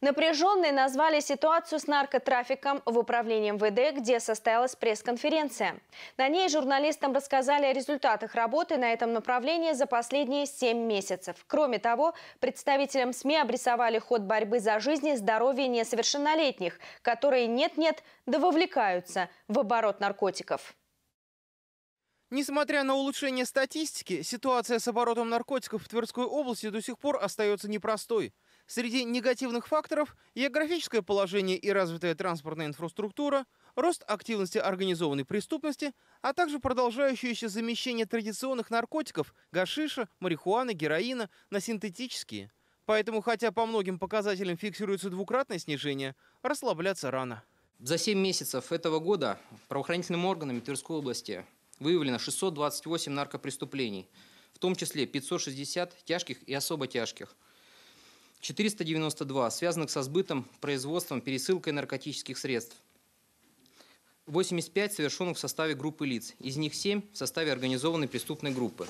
Напряженной назвали ситуацию с наркотрафиком в управлении МВД, где состоялась пресс-конференция. На ней журналистам рассказали о результатах работы на этом направлении за последние семь месяцев. Кроме того, представителям СМИ обрисовали ход борьбы за жизнь и здоровье несовершеннолетних, которые нет-нет, да вовлекаются в оборот наркотиков. Несмотря на улучшение статистики, ситуация с оборотом наркотиков в Тверской области до сих пор остается непростой. Среди негативных факторов – географическое положение и развитая транспортная инфраструктура, рост активности организованной преступности, а также продолжающееся замещение традиционных наркотиков – гашиша, марихуаны, героина – на синтетические. Поэтому, хотя по многим показателям фиксируется двукратное снижение, расслабляться рано. За 7 месяцев этого года правоохранительными органами Тверской области выявлено 628 наркопреступлений, в том числе 560 тяжких и особо тяжких – 492 связанных со сбытом, производством, пересылкой наркотических средств. 85 совершенных в составе группы лиц, из них 7 в составе организованной преступной группы.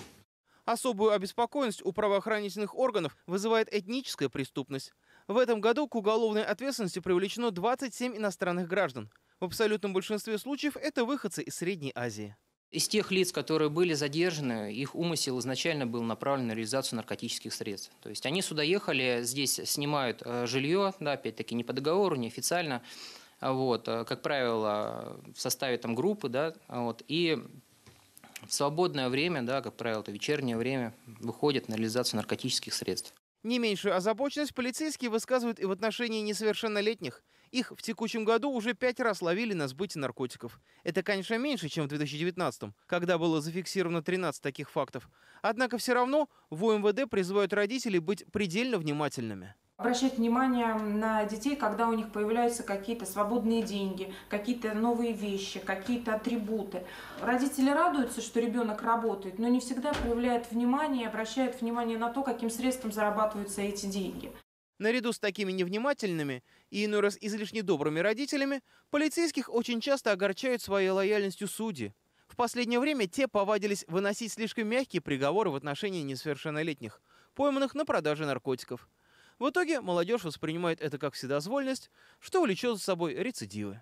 Особую обеспокоенность у правоохранительных органов вызывает этническая преступность. В этом году к уголовной ответственности привлечено 27 иностранных граждан. В абсолютном большинстве случаев это выходцы из Средней Азии. Из тех лиц, которые были задержаны, их умысел изначально был направлен на реализацию наркотических средств. То есть они сюда ехали, здесь снимают э, жилье, да, опять-таки не по договору, не официально, а вот, э, как правило, в составе там группы, да, вот, и в свободное время, да, как правило, это вечернее время, выходят на реализацию наркотических средств. Не меньшую озабоченность полицейские высказывают и в отношении несовершеннолетних. Их в текущем году уже пять раз ловили на сбытие наркотиков. Это, конечно, меньше, чем в 2019, когда было зафиксировано 13 таких фактов. Однако все равно в УМВД призывают родителей быть предельно внимательными обращать внимание на детей, когда у них появляются какие-то свободные деньги, какие-то новые вещи, какие-то атрибуты. Родители радуются, что ребенок работает, но не всегда проявляет внимание и обращает внимание на то, каким средством зарабатываются эти деньги. Наряду с такими невнимательными и иной ну, раз излишне добрыми родителями, полицейских очень часто огорчают своей лояльностью судьи. В последнее время те повадились выносить слишком мягкие приговоры в отношении несовершеннолетних, пойманных на продаже наркотиков. В итоге молодежь воспринимает это как вседозвольность, что влечет за собой рецидивы.